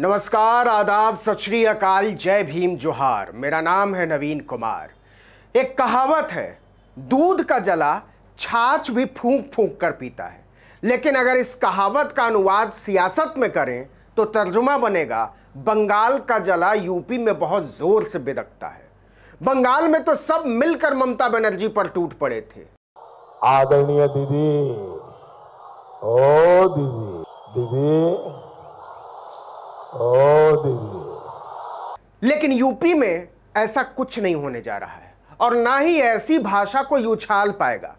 नमस्कार आदाब सत अकाल जय भीम जोहार मेरा नाम है नवीन कुमार एक कहावत है दूध का जला छाछ भी फूंक फूंक कर पीता है लेकिन अगर इस कहावत का अनुवाद सियासत में करें तो तर्जुमा बनेगा बंगाल का जला यूपी में बहुत ज़ोर से बिदकता है बंगाल में तो सब मिलकर ममता बनर्जी पर टूट पड़े थे आदरणीय दीदी ओ दीदी दीदी देवी लेकिन यूपी में ऐसा कुछ नहीं होने जा रहा है और ना ही ऐसी भाषा को उछाल पाएगा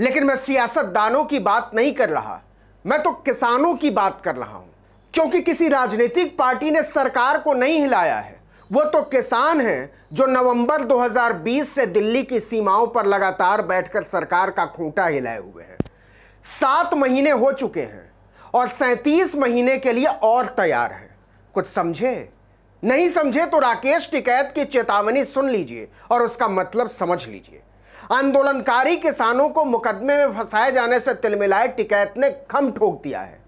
लेकिन मैं सियासतदानों की बात नहीं कर रहा मैं तो किसानों की बात कर रहा हूं क्योंकि किसी राजनीतिक पार्टी ने सरकार को नहीं हिलाया है वो तो किसान हैं जो नवंबर 2020 से दिल्ली की सीमाओं पर लगातार बैठकर सरकार का खूंटा हिलाए हुए हैं सात महीने हो चुके हैं और सैंतीस महीने के लिए और तैयार हैं कुछ समझे नहीं समझे तो राकेश टिकैत की चेतावनी सुन लीजिए और उसका मतलब समझ लीजिए आंदोलनकारी किसानों को मुकदमे में फंसाए जाने से तिलमिलाए टिकैत ने खम ठोक दिया है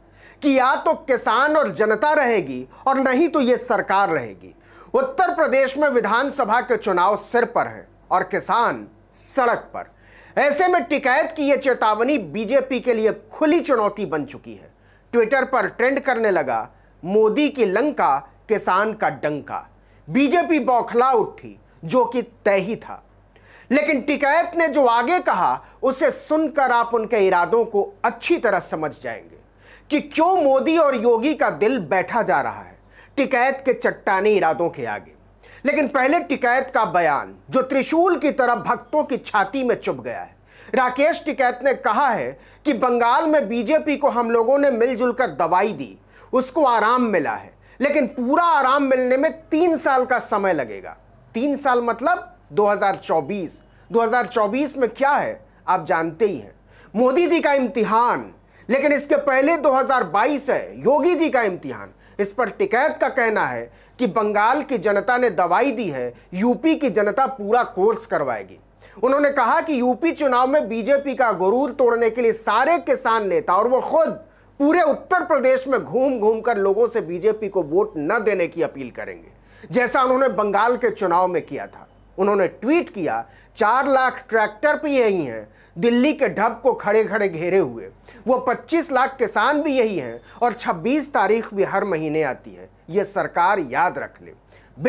कि या तो किसान और जनता रहेगी और नहीं तो ये सरकार रहेगी उत्तर प्रदेश में विधानसभा के चुनाव सिर पर हैं और किसान सड़क पर ऐसे में टिकैत की यह चेतावनी बीजेपी के लिए खुली चुनौती बन चुकी है ट्विटर पर ट्रेंड करने लगा मोदी की लंका किसान का डंका बीजेपी बौखला उठी जो कि तय ही था लेकिन टिकैत ने जो आगे कहा उसे सुनकर आप उनके इरादों को अच्छी तरह समझ जाएंगे कि क्यों मोदी और योगी का दिल बैठा जा रहा है टिकैत के चट्टानी इरादों के आगे लेकिन पहले टिकैत का बयान जो त्रिशूल की तरह भक्तों की छाती में चुप गया है राकेश टिकैत ने कहा है कि बंगाल में बीजेपी को हम लोगों ने मिलजुल कर दवाई दी उसको आराम मिला है लेकिन पूरा आराम मिलने में तीन साल का समय लगेगा तीन साल मतलब 2024 2024 में क्या है आप जानते ही हैं मोदी जी का इम्तिहान लेकिन इसके पहले 2022 है योगी जी का इम्तिहान इस पर टिकैत का कहना है कि बंगाल की जनता ने दवाई दी है यूपी की जनता पूरा कोर्स करवाएगी उन्होंने कहा कि यूपी चुनाव में बीजेपी का गुरूर तोड़ने के लिए सारे किसान नेता और वो खुद पूरे उत्तर प्रदेश में घूम घूम कर लोगों से बीजेपी को वोट न देने की अपील करेंगे जैसा उन्होंने बंगाल के चुनाव में किया था उन्होंने ट्वीट किया चार लाख ट्रैक्टर भी यही हैं दिल्ली के ढब को खड़े खड़े घेरे हुए वो 25 लाख किसान भी यही हैं और 26 तारीख भी हर महीने आती है ये सरकार याद रख ले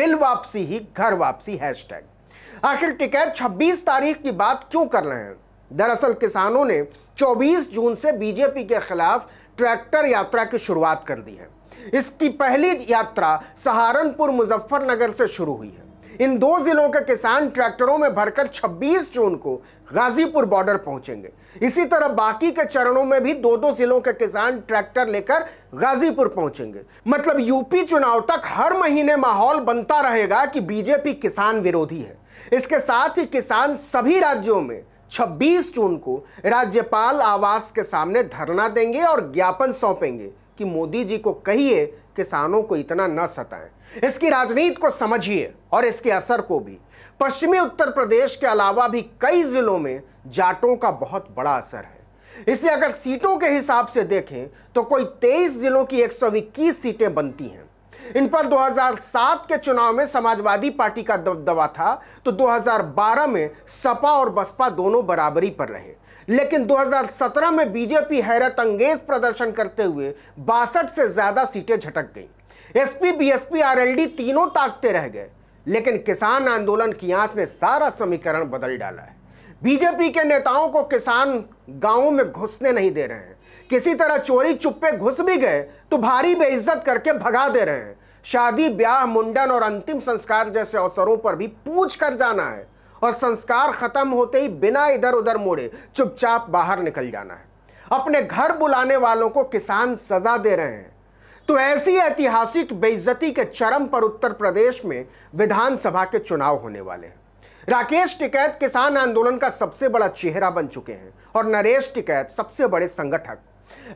बिल वापसी ही घर वापसी हैशटैग आखिर टिकैत 26 तारीख की बात क्यों कर रहे हैं दरअसल किसानों ने 24 जून से बीजेपी के खिलाफ ट्रैक्टर यात्रा की शुरुआत कर दी है इसकी पहली यात्रा सहारनपुर मुजफ्फरनगर से शुरू हुई है इन दो जिलों के किसान ट्रैक्टरों में भरकर 26 जून को गाजीपुर बॉर्डर पहुंचेंगे इसी तरह बाकी के चरणों में भी दो दो जिलों के किसान ट्रैक्टर लेकर गाजीपुर पहुंचेंगे मतलब यूपी चुनाव तक हर महीने माहौल बनता रहेगा कि बीजेपी किसान विरोधी है इसके साथ ही किसान सभी राज्यों में 26 जून को राज्यपाल आवास के सामने धरना देंगे और ज्ञापन सौंपेंगे कि मोदी जी को कहिए किसानों को इतना न सताएं इसकी राजनीति को समझिए और इसके असर को भी पश्चिमी उत्तर प्रदेश के अलावा भी कई जिलों में जाटों का बहुत बड़ा असर है इसे अगर सीटों के हिसाब से देखें तो कोई 23 जिलों की 121 सीटें बनती हैं इन पर 2007 के चुनाव में समाजवादी पार्टी का दबदबा था तो 2012 में सपा और बसपा दोनों बराबरी पर रहे लेकिन 2017 में बीजेपी हैरत अंगेज प्रदर्शन करते हुए बासठ से ज़्यादा सीटें झटक गईं एसपी बीएसपी आरएलडी तीनों ताकते रह गए लेकिन किसान आंदोलन की आंच ने सारा समीकरण बदल डाला है बीजेपी के नेताओं को किसान गांवों में घुसने नहीं दे रहे हैं किसी तरह चोरी चुप्पे घुस भी गए तो भारी बेइज्जत करके भगा दे रहे हैं शादी ब्याह मुंडन और अंतिम संस्कार जैसे अवसरों पर भी पूछ कर जाना है और संस्कार खत्म होते ही बिना इधर उधर मोड़े चुपचाप बाहर निकल जाना है अपने घर बुलाने वालों को किसान सजा दे रहे हैं तो ऐसी ऐतिहासिक बेइज्जती के चरम पर उत्तर प्रदेश में विधानसभा के चुनाव होने वाले हैं राकेश टिकैत किसान आंदोलन का सबसे बड़ा चेहरा बन चुके हैं और नरेश टिकैत सबसे बड़े संगठक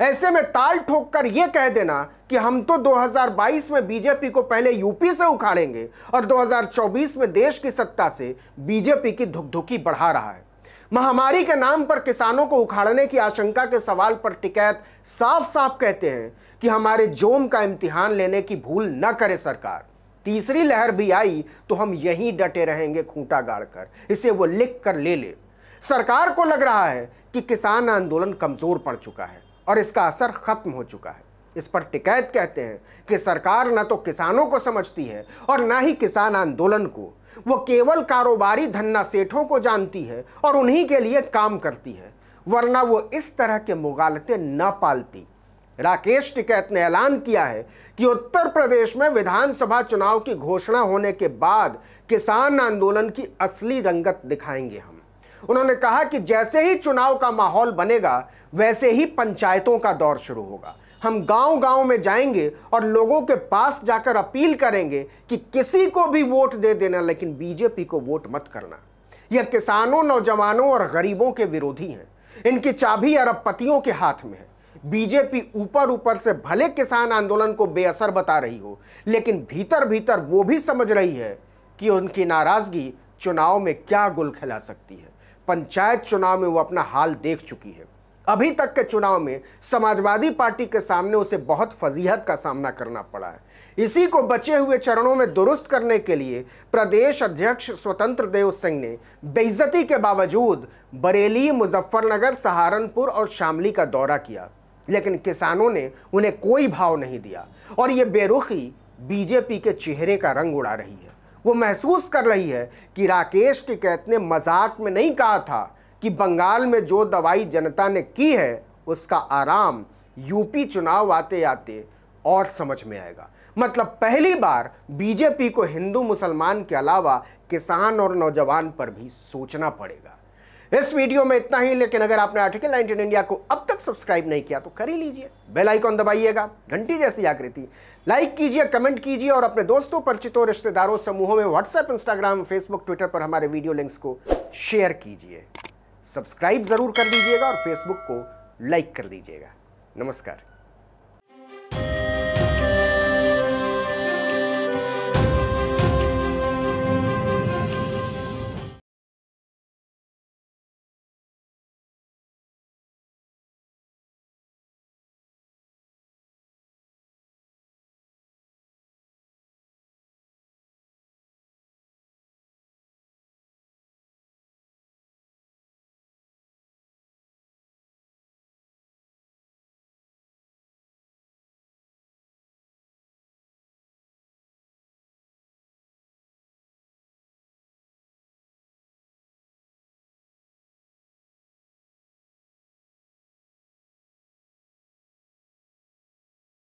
ऐसे में ताल ठोक कर यह कह देना कि हम तो 2022 में बीजेपी को पहले यूपी से उखाड़ेंगे और 2024 में देश की सत्ता से बीजेपी की धुकधुकी बढ़ा रहा है महामारी के नाम पर किसानों को उखाड़ने की आशंका के सवाल पर टिकैत साफ साफ कहते हैं कि हमारे जोम का इम्तिहान लेने की भूल न करे सरकार तीसरी लहर भी आई तो हम यहीं डटे रहेंगे खूंटा गाड़कर इसे वो लिख कर ले ले सरकार को लग रहा है कि किसान आंदोलन कमजोर पड़ चुका है और इसका असर खत्म हो चुका है इस पर टिकैत कहते हैं कि सरकार न तो किसानों को समझती है और न ही किसान आंदोलन को वो केवल कारोबारी धन्ना सेठों को जानती है और उन्हीं के लिए काम करती है वरना वो इस तरह के मुगालते न पालती राकेश टिकैत ने ऐलान किया है कि उत्तर प्रदेश में विधानसभा चुनाव की घोषणा होने के बाद किसान आंदोलन की असली रंगत दिखाएंगे हम उन्होंने कहा कि जैसे ही चुनाव का माहौल बनेगा वैसे ही पंचायतों का दौर शुरू होगा हम गांव-गांव में जाएंगे और लोगों के पास जाकर अपील करेंगे कि किसी को भी वोट दे देना लेकिन बीजेपी को वोट मत करना यह किसानों नौजवानों और गरीबों के विरोधी हैं इनकी चाबी अरबपतियों के हाथ में है बीजेपी ऊपर ऊपर से भले किसान आंदोलन को बेअसर बता रही हो लेकिन भीतर भीतर वो भी समझ रही है कि उनकी नाराजगी चुनाव में क्या गुल खिला सकती है पंचायत चुनाव में वो अपना हाल देख चुकी है अभी तक के चुनाव में समाजवादी पार्टी के सामने उसे बहुत फजीहत का सामना करना पड़ा है इसी को बचे हुए चरणों में दुरुस्त करने के लिए प्रदेश अध्यक्ष स्वतंत्र देव सिंह ने बेइज्जती के बावजूद बरेली मुजफ्फरनगर सहारनपुर और शामली का दौरा किया लेकिन किसानों ने उन्हें कोई भाव नहीं दिया और ये बेरुखी बीजेपी के चेहरे का रंग उड़ा रही है वो महसूस कर रही है कि राकेश टिकैत ने मजाक में नहीं कहा था कि बंगाल में जो दवाई जनता ने की है उसका आराम यूपी चुनाव आते आते और समझ में आएगा मतलब पहली बार बीजेपी को हिंदू मुसलमान के अलावा किसान और नौजवान पर भी सोचना पड़ेगा इस वीडियो में इतना ही लेकिन अगर आपने आर्टिकल 19 इंडिया को अब तक सब्सक्राइब नहीं किया तो कर ही लीजिए बेल आइकॉन दबाइएगा घंटी जैसी आकृति लाइक कीजिए कमेंट कीजिए और अपने दोस्तों परिचितों रिश्तेदारों समूहों में व्हाट्सएप इंस्टाग्राम फेसबुक ट्विटर पर हमारे वीडियो लिंक्स को शेयर कीजिए सब्सक्राइब जरूर कर दीजिएगा और फेसबुक को लाइक कर दीजिएगा नमस्कार